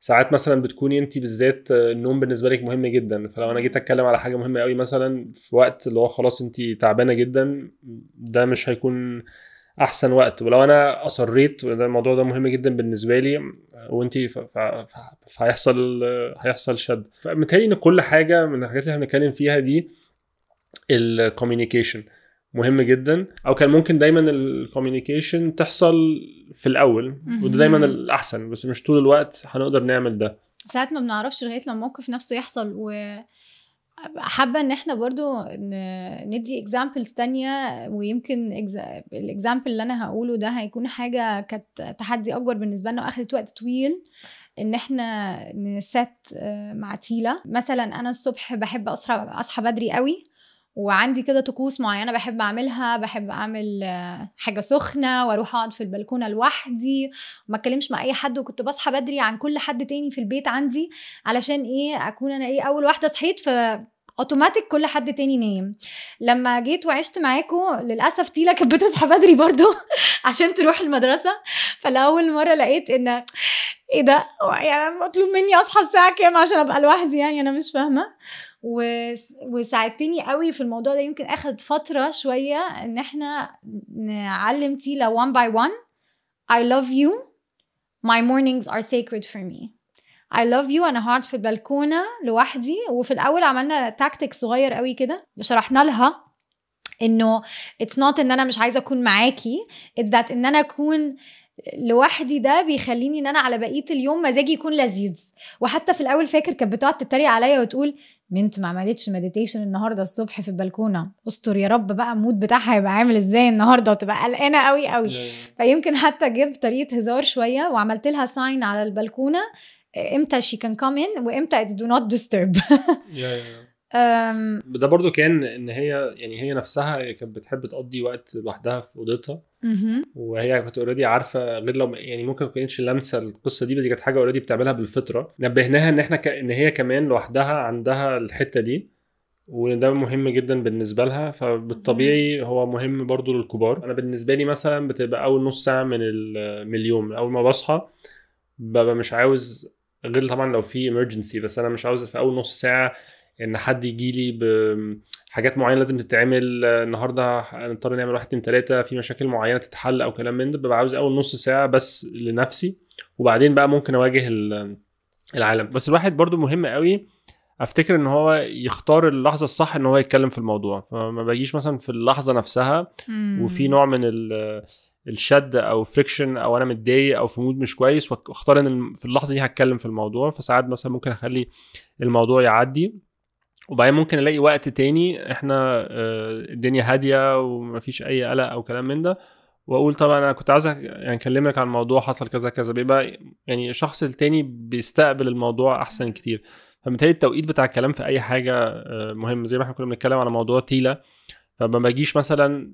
ساعات مثلا بتكوني انت بالذات النوم بالنسبه لك مهم جدا فلو انا جيت اتكلم على حاجه مهمه قوي مثلا في وقت اللي هو خلاص انت تعبانه جدا ده مش هيكون احسن وقت ولو انا اصريت وده الموضوع ده مهم جدا بالنسبه لي وانت فهيحصل هيحصل شد فمتهيألي ان كل حاجه من الحاجات اللي احنا بنتكلم فيها دي الكوميونيكيشن مهم جدا او كان ممكن دايما الكوميونيكيشن تحصل في الاول وده دايما الاحسن بس مش طول الوقت هنقدر نعمل ده ساعات ما بنعرفش لغايه لما الموقف نفسه يحصل و حابه ان احنا برضو ندي اكزامبلز تانية ويمكن الاكزامبل اللي انا هقوله ده هيكون حاجه كانت تحدي اكبر بالنسبه لنا واخدت وقت طويل ان احنا نسات آه، مع تيلا مثلا انا الصبح بحب اصحى اصحى بدري قوي وعندي كده طقوس معينه بحب اعملها بحب اعمل آه، حاجه سخنه واروح اقعد في البلكونه لوحدي وما اتكلمش مع اي حد وكنت بصحى بدري عن كل حد تاني في البيت عندي علشان ايه اكون انا ايه اول واحده صحيت ف اوتوماتيك كل حد تاني نايم لما جيت وعشت معاكم للاسف تيلا كانت بتصحى بدري برضو عشان تروح المدرسه فلاول مره لقيت ان ايه ده يعني مطلوب مني اصحى الساعه كام عشان ابقى لوحدي يعني انا مش فاهمه وساعدتني قوي في الموضوع ده يمكن اخد فتره شويه ان احنا نعلم تيلا one باي one I love you my mornings are sacred for me I love you انا هقعد في البلكونه لوحدي وفي الاول عملنا تاكتيك صغير قوي كده شرحنا لها انه اتس نوت ان انا مش عايزه اكون معاكي ذات ان انا اكون لوحدي ده بيخليني ان انا على بقيه اليوم مزاجي يكون لذيذ وحتى في الاول فاكر كانت بتقعد تتريق عليا وتقول بنت ما عملتش مديتيشن النهارده الصبح في البلكونه استر يا رب بقى المود بتاعها هيبقى عامل ازاي النهارده وتبقى قلقانه قوي قوي فيمكن حتى جبت طريقه هزار شويه وعملت لها ساين على البلكونه امتى شي كان كام ان وامتى اتس دو نوت ديسترب أم... ده برضو كان ان هي يعني هي نفسها كانت بتحب تقضي وقت لوحدها في اوضتها وهي كانت اوريدي عارفه غير لو يعني ممكن ما كانتش لامسه القصه دي بس كانت حاجه اوريدي بتعملها بالفطره نبهناها ان احنا ك... ان هي كمان لوحدها عندها الحته دي وده مهم جدا بالنسبه لها فبالطبيعي هو مهم برضو للكبار انا بالنسبه لي مثلا بتبقى اول نص ساعه من, من اليوم اول ما بصحى ببقى مش عاوز غير طبعا لو في emergency بس انا مش عاوز في اول نص ساعه ان حد يجي لي بحاجات معينه لازم تتعمل النهارده هنضطر نعمل واحد اتنين تلاته في مشاكل معينه تتحل او كلام من ده ببقى عاوز اول نص ساعه بس لنفسي وبعدين بقى ممكن اواجه العالم بس الواحد برضو مهم قوي افتكر ان هو يختار اللحظه الصح ان هو يتكلم في الموضوع فما باجيش مثلا في اللحظه نفسها وفي نوع من الشد او فريكشن او انا متضايق او في مود مش كويس واختار ان في اللحظه دي هتكلم في الموضوع فساعات مثلا ممكن اخلي الموضوع يعدي وبعدين ممكن الاقي وقت تاني احنا آه، الدنيا هاديه ومفيش اي قلق او كلام من ده واقول طبعا انا كنت عايز يعني اكلمك عن موضوع حصل كذا كذا بيبقى يعني الشخص التاني بيستقبل الموضوع احسن كتير فبالتالي التوقيت بتاع الكلام في اي حاجه آه، مهم زي ما احنا كنا بنتكلم على موضوع تيلا فما باجيش مثلا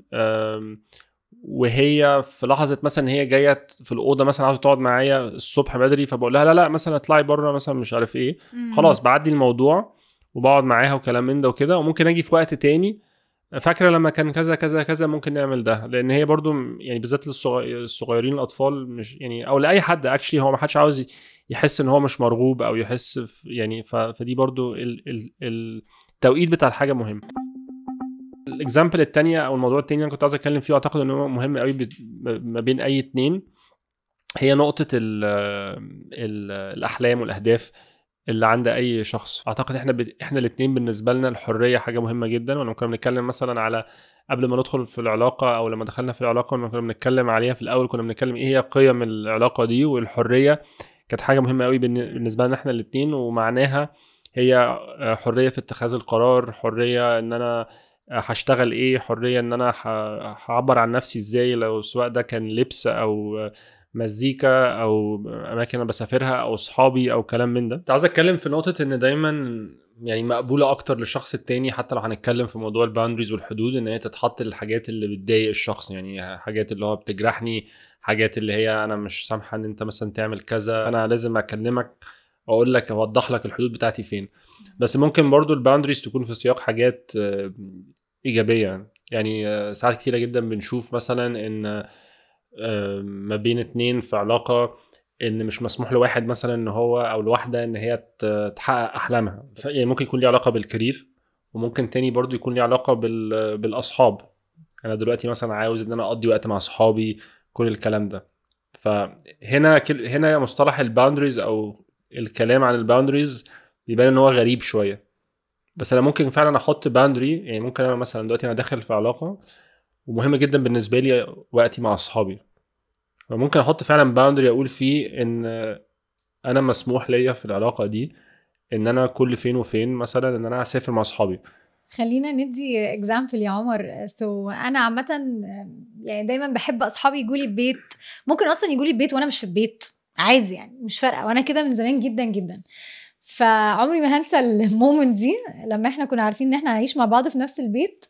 وهي في لحظه مثلا هي جايه في الاوضه مثلا عاوزه تقعد معايا الصبح بدري فبقول لها لا لا مثلا اطلعي بره مثلا مش عارف ايه خلاص بعدي الموضوع وبقعد معاها وكلام من ده وكده وممكن اجي في وقت تاني فاكره لما كان كذا كذا كذا ممكن نعمل ده لان هي برضو يعني بالذات للصغيرين الاطفال مش يعني او لاي حد اكشلي هو ما حدش عاوز يحس ان هو مش مرغوب او يحس يعني فدي برضو ال ال التوقيت بتاع الحاجه مهم الاكزامبل الثانيه او الموضوع الثاني انا كنت عايز اتكلم فيه واعتقد ان هو مهم قوي ما بين اي اتنين هي نقطه الـ الـ الاحلام والاهداف اللي عند اي شخص اعتقد احنا ب... احنا الاثنين بالنسبه لنا الحريه حاجه مهمه جدا ولما كنا بنتكلم مثلا على قبل ما ندخل في العلاقه او لما دخلنا في العلاقه كنا بنتكلم عليها في الاول كنا بنتكلم ايه هي قيم العلاقه دي والحريه كانت حاجه مهمه قوي بالنسبه لنا احنا الاثنين ومعناها هي آه، حريه في اتخاذ القرار حريه ان انا آه، هشتغل ايه حريه ان انا هعبر عن نفسي ازاي لو سواء ده كان لبس او مزيكا او اماكن انا بسافرها او اصحابي او كلام من ده كنت عايز اتكلم في نقطه ان دايما يعني مقبوله اكتر للشخص التاني حتى لو هنتكلم في موضوع الباوندريز والحدود ان هي تتحط للحاجات اللي بتضايق الشخص يعني حاجات اللي هو بتجرحني حاجات اللي هي انا مش سامحه ان انت مثلا تعمل كذا فانا لازم اكلمك واقول لك اوضح لك الحدود بتاعتي فين بس ممكن برضو الباوندريز تكون في سياق حاجات آه، ايجابيه يعني آه، ساعات كتيره جدا بنشوف مثلا ان ما بين اتنين في علاقه ان مش مسموح لواحد مثلا ان هو او لواحده ان هي تحقق احلامها يعني ممكن يكون ليه علاقه بالكارير وممكن تاني برضو يكون ليه علاقه بالاصحاب انا دلوقتي مثلا عاوز ان انا اقضي وقت مع صحابي كل الكلام ده فهنا كل هنا مصطلح الباوندريز او الكلام عن الباوندريز بيبان ان هو غريب شويه بس انا ممكن فعلا احط باوندري يعني ممكن انا مثلا دلوقتي انا داخل في علاقه ومهمه جدا بالنسبه لي وقتي مع اصحابي فممكن احط فعلا باوندري اقول فيه ان انا مسموح ليا في العلاقه دي ان انا كل فين وفين مثلا ان انا اسافر مع اصحابي خلينا ندي اكزامبل يا عمر سو so, انا عامه يعني دايما بحب اصحابي يجوا لي البيت ممكن اصلا يجوا لي البيت وانا مش في البيت عادي يعني مش فارقه وانا كده من زمان جدا جدا فعمري ما هنسى المومنت دي لما احنا كنا عارفين ان احنا هنعيش مع بعض في نفس البيت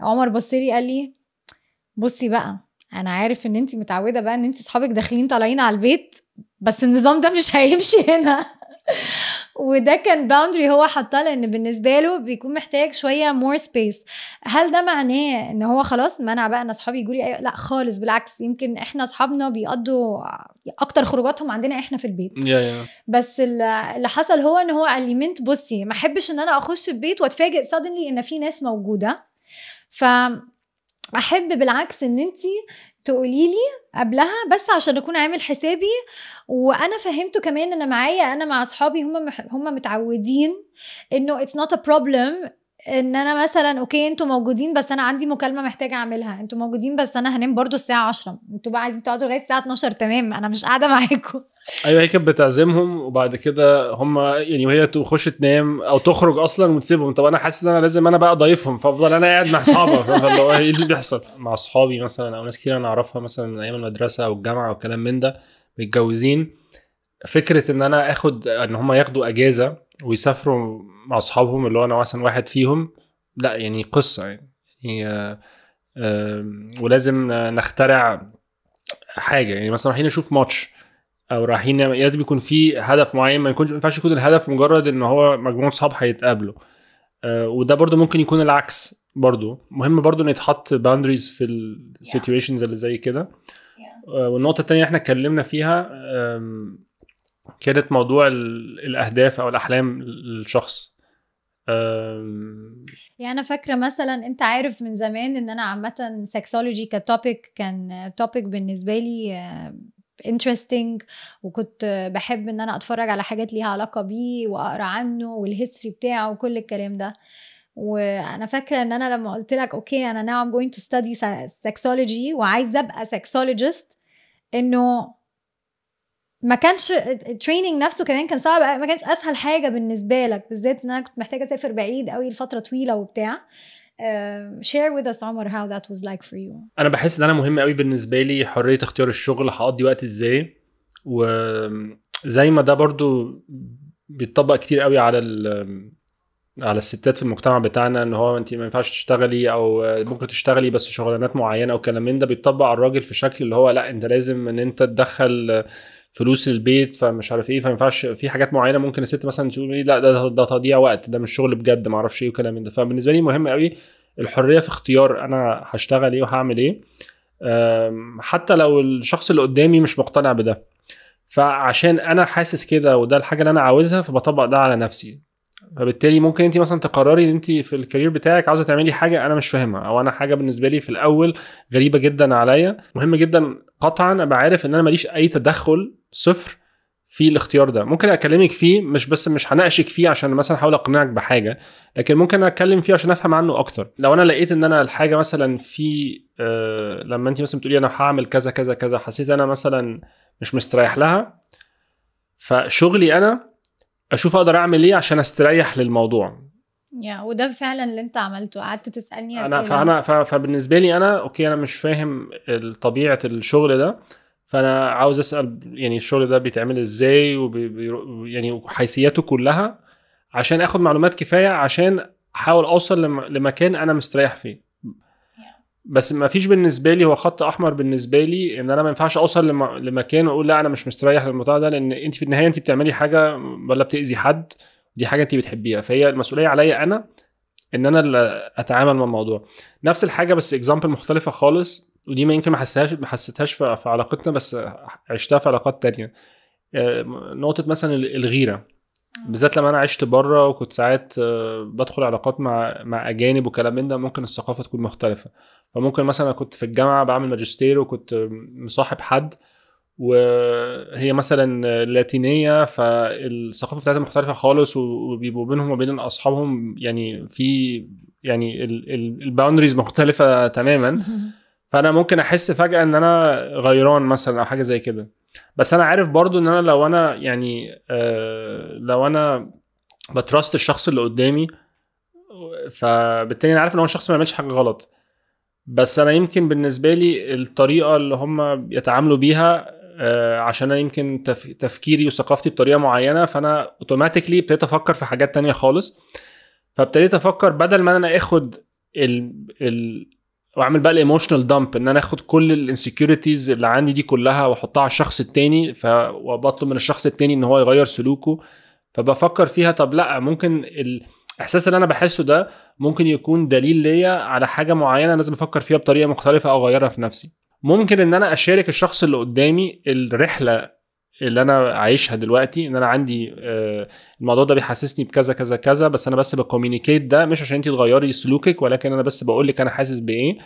عمر بص لي قال لي بصي بقى انا عارف ان انت متعوده بقى ان انت اصحابك داخلين طالعين على البيت بس النظام ده مش هيمشي هنا وده كان باوندري هو حاطاه لان بالنسبه له بيكون محتاج شويه مور سبيس هل ده معناه ان هو خلاص منع بقى ان اصحابي يجوا لي لا خالص بالعكس يمكن احنا اصحابنا بيقضوا اكتر خروجاتهم عندنا احنا في البيت بس اللي حصل هو ان هو قال لي منت بصي ما احبش ان انا اخش البيت واتفاجئ سادنلي ان في ناس موجوده ف احب بالعكس ان انت تقولي لي قبلها بس عشان اكون عامل حسابي وانا فهمته كمان انا معايا انا مع اصحابي هم هم متعودين انه اتس نوت ا بروبلم ان انا مثلا اوكي انتوا موجودين بس انا عندي مكالمه محتاجه اعملها انتوا موجودين بس انا هنام برضو الساعه 10 انتوا بقى عايزين تقعدوا لغايه الساعه 12 تمام انا مش قاعده معاكم ايوه هي كانت بتعزمهم وبعد كده هم يعني وهي تخش تنام او تخرج اصلا وتسيبهم طب انا حاسس ان انا لازم انا بقى ضيفهم فافضل انا قاعد مع اصحابي فاللي هو ايه اللي بيحصل مع اصحابي مثلا او ناس كتير انا اعرفها مثلا من ايام المدرسه او الجامعه والكلام من ده متجوزين فكره ان انا اخد ان هم ياخدوا اجازه ويسافروا مع اصحابهم اللي هو انا مثلا واحد فيهم لا يعني قصه يعني, هي يعني، آه، ولازم نخترع حاجه يعني مثلا رايحين نشوف ماتش او رايحين لازم يكون في هدف معين ما يكونش ما ينفعش يكون الهدف مجرد ان هو مجموعه صحاب هيتقابلوا آه، وده برضو ممكن يكون العكس برضو مهم برضو ان يتحط باوندريز في السيتويشنز اللي زي كده آه، والنقطه الثانيه اللي احنا اتكلمنا فيها كانت موضوع الاهداف او الاحلام للشخص يعني انا فاكره مثلا انت عارف من زمان ان انا عامه سكسولوجي كتوبيك كان توبيك بالنسبه لي انترستنج وكنت بحب ان انا اتفرج على حاجات ليها علاقه بيه واقرا عنه والهيستوري بتاعه وكل الكلام ده وانا فاكره ان انا لما قلت لك اوكي انا now I'm going to study sexology وعايزه ابقى سكسولوجيست انه ما كانش التريننج نفسه كمان كان صعب ما كانش اسهل حاجه بالنسبه لك بالذات ان انا كنت محتاجه اسافر بعيد قوي لفتره طويله وبتاع شير وذ اس عمر هاو ذات واز لايك فور يو انا بحس ان انا مهم قوي بالنسبه لي حريه اختيار الشغل هقضي وقت ازاي وزي ما ده برضو بيتطبق كتير قوي على على الستات في المجتمع بتاعنا ان هو انت ما ينفعش تشتغلي او ممكن تشتغلي بس شغلانات معينه او كلام من ده بيتطبق على الراجل في شكل اللي هو لا انت لازم ان انت تدخل فلوس البيت فمش عارف ايه فما ينفعش في حاجات معينه ممكن الست مثلا تقول لي لا ده ده تضييع وقت ده مش شغل بجد ما اعرفش ايه وكلام من ده فبالنسبه لي مهم قوي الحريه في اختيار انا هشتغل ايه وهعمل ايه حتى لو الشخص اللي قدامي مش مقتنع بده فعشان انا حاسس كده وده الحاجه اللي انا عاوزها فبطبق ده على نفسي فبالتالي ممكن انت مثلا تقرري ان انت في الكارير بتاعك عاوزه تعملي حاجه انا مش فاهمها او انا حاجه بالنسبه لي في الاول غريبه جدا عليا مهم جدا قطعا ابقى عارف ان انا ماليش اي تدخل صفر في الاختيار ده ممكن اكلمك فيه مش بس مش هناقشك فيه عشان مثلا احاول اقنعك بحاجه لكن ممكن اتكلم فيه عشان افهم عنه اكتر لو انا لقيت ان انا الحاجه مثلا في آه لما انت مثلا بتقولي انا هعمل كذا كذا كذا حسيت انا مثلا مش مستريح لها فشغلي انا اشوف اقدر اعمل ايه عشان استريح للموضوع يا وده فعلا اللي انت عملته قعدت تسالني انا فانا فبالنسبه لي انا اوكي انا مش فاهم طبيعه الشغل ده فانا عاوز اسال يعني الشغل ده بيتعمل ازاي يعني حيثياته كلها عشان اخد معلومات كفايه عشان احاول اوصل لمكان انا مستريح فيه بس ما فيش بالنسبه لي هو خط احمر بالنسبه لي ان انا ما ينفعش اوصل لمكان واقول لا انا مش مستريح للموضوع ده لان انت في النهايه انت بتعملي حاجه ولا بتاذي حد دي حاجه انت بتحبيها فهي المسؤوليه عليا انا ان انا اللي اتعامل مع الموضوع نفس الحاجه بس اكزامبل مختلفه خالص ودي ما يمكن ما حسيتهاش ما حسيتهاش في علاقتنا بس عشتها في علاقات تانية آه، نقطه مثلا الغيره بالذات لما انا عشت بره وكنت ساعات آه، بدخل علاقات مع مع اجانب وكلام من ده ممكن الثقافه تكون مختلفه فممكن مثلا كنت في الجامعه بعمل ماجستير وكنت مصاحب حد وهي مثلا لاتينيه فالثقافه بتاعتها مختلفه خالص وبيبقوا بينهم وبين اصحابهم يعني في يعني الباوندريز مختلفه تماما فانا ممكن احس فجاه ان انا غيران مثلا او حاجه زي كده بس انا عارف برضو ان انا لو انا يعني آه لو انا بترست الشخص اللي قدامي فبالتالي انا عارف ان هو شخص ما بيعملش حاجه غلط بس انا يمكن بالنسبه لي الطريقه اللي هم بيتعاملوا بيها آه، عشان انا يمكن تفكيري وثقافتي بطريقه معينه فانا اوتوماتيكلي ابتديت افكر في حاجات تانية خالص فابتديت افكر بدل ما انا اخد ال ال واعمل بقى الايموشنال دامب ان انا اخد كل الانسكيورتيز اللي عندي دي كلها واحطها على الشخص التاني ف... وبطلب من الشخص التاني ان هو يغير سلوكه فبفكر فيها طب لا ممكن الاحساس اللي انا بحسه ده ممكن يكون دليل ليا على حاجه معينه لازم افكر فيها بطريقه مختلفه او اغيرها في نفسي ممكن ان انا اشارك الشخص اللي قدامي الرحله اللي انا عايشها دلوقتي ان انا عندي آه، الموضوع ده بيحسسني بكذا كذا كذا بس انا بس بكوميونيكيت ده مش عشان انت تغيري سلوكك ولكن انا بس بقول لك انا حاسس بايه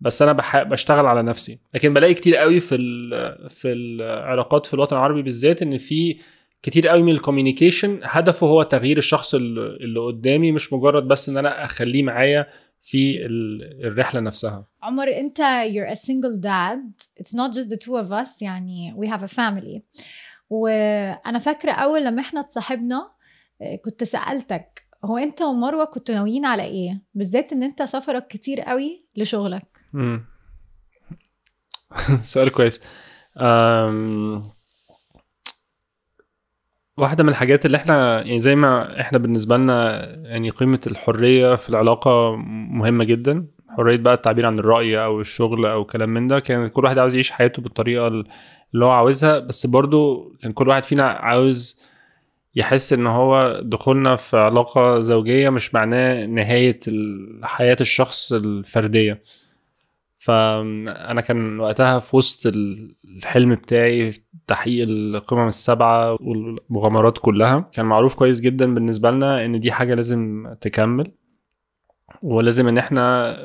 بس انا بشتغل على نفسي لكن بلاقي كتير قوي في ال في العلاقات في الوطن العربي بالذات ان في كتير قوي من الكوميونيكيشن هدفه هو تغيير الشخص اللي قدامي مش مجرد بس ان انا اخليه معايا في الرحله نفسها عمر انت you're a single dad it's not just the two of us يعني we have a family وانا فاكره اول لما احنا اتصاحبنا آه، كنت سالتك هو انت ومروه كنتوا ناويين على ايه بالذات ان انت سفرك كتير قوي لشغلك سؤال كويس واحده من الحاجات اللي احنا يعني زي ما احنا بالنسبه لنا يعني قيمه الحريه في العلاقه مهمه جدا حريه بقى التعبير عن الراي او الشغل او كلام من ده كان كل واحد عاوز يعيش حياته بالطريقه اللي هو عاوزها بس برضه كان كل واحد فينا عاوز يحس ان هو دخولنا في علاقه زوجيه مش معناه نهايه حياه الشخص الفرديه فانا كان وقتها في وسط الحلم بتاعي تحقيق القمم السبعه والمغامرات كلها كان معروف كويس جدا بالنسبه لنا ان دي حاجه لازم تكمل ولازم ان احنا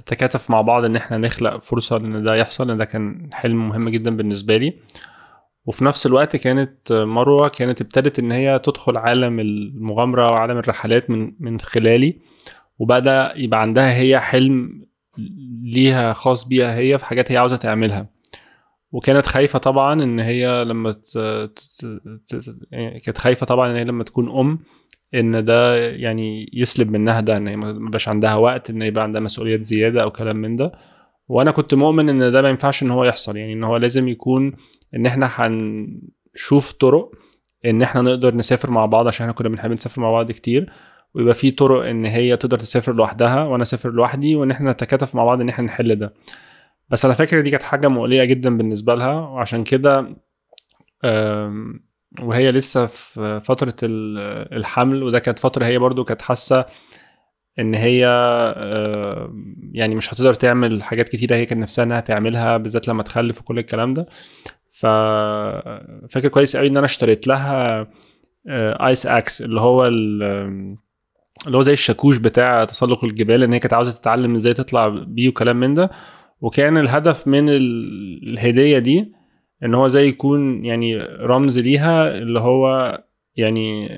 نتكاتف مع بعض ان احنا نخلق فرصه ان ده يحصل ان ده كان حلم مهم جدا بالنسبه لي وفي نفس الوقت كانت مروه كانت ابتدت ان هي تدخل عالم المغامره وعالم الرحلات من من خلالي وبدا يبقى عندها هي حلم ليها خاص بيها هي في حاجات هي عاوزه تعملها وكانت خايفه طبعا ان هي لما ت... ت... ت... يعني كانت خايفه طبعا ان هي لما تكون ام ان ده يعني يسلب منها ده ان هي ما يبقاش عندها وقت ان يبقى عندها مسؤوليات زياده او كلام من ده وانا كنت مؤمن ان ده ما ينفعش ان هو يحصل يعني ان هو لازم يكون ان احنا هنشوف طرق ان احنا نقدر نسافر مع بعض عشان احنا كنا بنحب نسافر مع بعض كتير ويبقى في طرق ان هي تقدر تسافر لوحدها وانا اسافر لوحدي وان احنا نتكاتف مع بعض ان احنا نحل ده بس انا فاكر دي كانت حاجه مقلقه جدا بالنسبه لها وعشان كده وهي لسه في فتره الحمل وده كانت فتره هي برضو كانت حاسه ان هي يعني مش هتقدر تعمل حاجات كتيره هي كانت نفسها انها تعملها بالذات لما تخلف وكل الكلام ده ففاكر كويس قوي ان انا اشتريت لها ايس آه، اكس اللي هو اللي هو زي الشاكوش بتاع تسلق الجبال ان هي كانت عاوزه تتعلم ازاي تطلع بيه وكلام من ده وكان الهدف من الهديه دي ان هو زي يكون يعني رمز ليها اللي هو يعني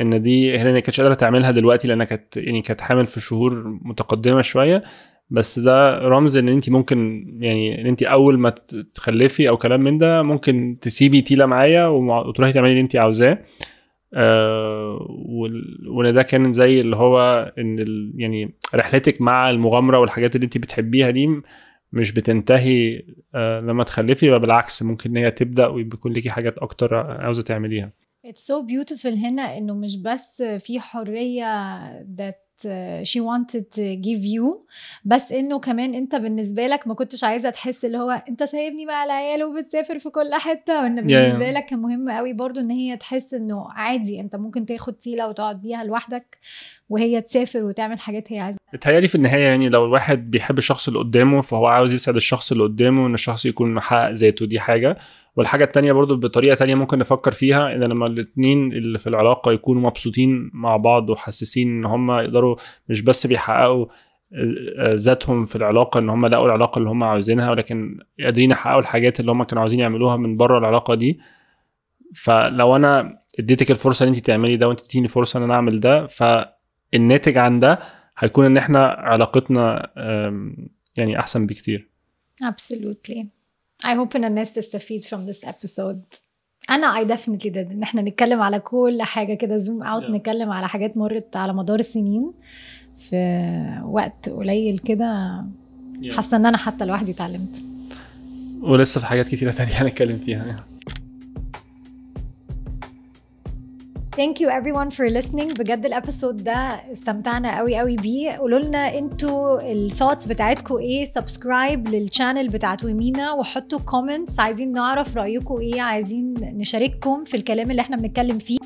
ان دي هي ما كانتش قادره تعملها دلوقتي لانها كانت يعني كانت حامل في شهور متقدمه شويه بس ده رمز ان انت ممكن يعني ان انت اول ما تخلفي او كلام من ده ممكن تسيبي تيلا معايا وتروحي تعملي اللي انت عاوزاه آه، وان ده كان زي اللي هو ان يعني رحلتك مع المغامره والحاجات اللي انت بتحبيها دي مش بتنتهي آه، لما تخلفي بل بالعكس ممكن ان هي تبدا ويكون ليكي حاجات اكتر عاوزه تعمليها It's so beautiful هنا انه مش بس في حريه that شي wanted to give you بس انه كمان انت بالنسبه لك ما كنتش عايزه تحس اللي هو انت سايبني مع العيال وبتسافر في كل حته وان بالنسبه yeah. لك كان مهم قوي برضو ان هي تحس انه عادي انت ممكن تاخد تيله وتقعد بيها لوحدك وهي تسافر وتعمل حاجات هي عايزة بتهيألي في النهاية يعني لو الواحد بيحب الشخص اللي قدامه فهو عاوز يسعد الشخص اللي قدامه ان الشخص يكون محقق ذاته دي حاجة والحاجة التانية برضو بطريقة تانية ممكن نفكر فيها ان لما الاتنين اللي في العلاقة يكونوا مبسوطين مع بعض وحاسسين ان هما يقدروا مش بس بيحققوا آه، آه، ذاتهم في العلاقه ان هم لقوا العلاقه اللي هم عاوزينها ولكن قادرين يحققوا الحاجات اللي هم كانوا عاوزين يعملوها من بره العلاقه دي فلو انا اديتك الفرصه ان انت تعملي ده وانت تديني فرصه ان انا اعمل ده ف الناتج عن ده هيكون ان احنا علاقتنا يعني احسن بكتير absolutely I hope ان الناس تستفيد from this episode انا I definitely did ان احنا نتكلم على كل حاجه كده زوم اوت yeah. نتكلم على حاجات مرت على مدار السنين في وقت قليل كده yeah. حاسه ان انا حتى لوحدي اتعلمت ولسه في حاجات كتيره تانية هنتكلم فيها يعني. ثانك يو ايفري ون فور listening بجد الابيسود ده استمتعنا قوي قوي بيه قولوا لنا انتوا الثوتس بتاعتكم ايه سبسكرايب للشانل بتاعت ويمينا وحطوا كومنتس عايزين نعرف رايكم ايه عايزين نشارككم في الكلام اللي احنا بنتكلم فيه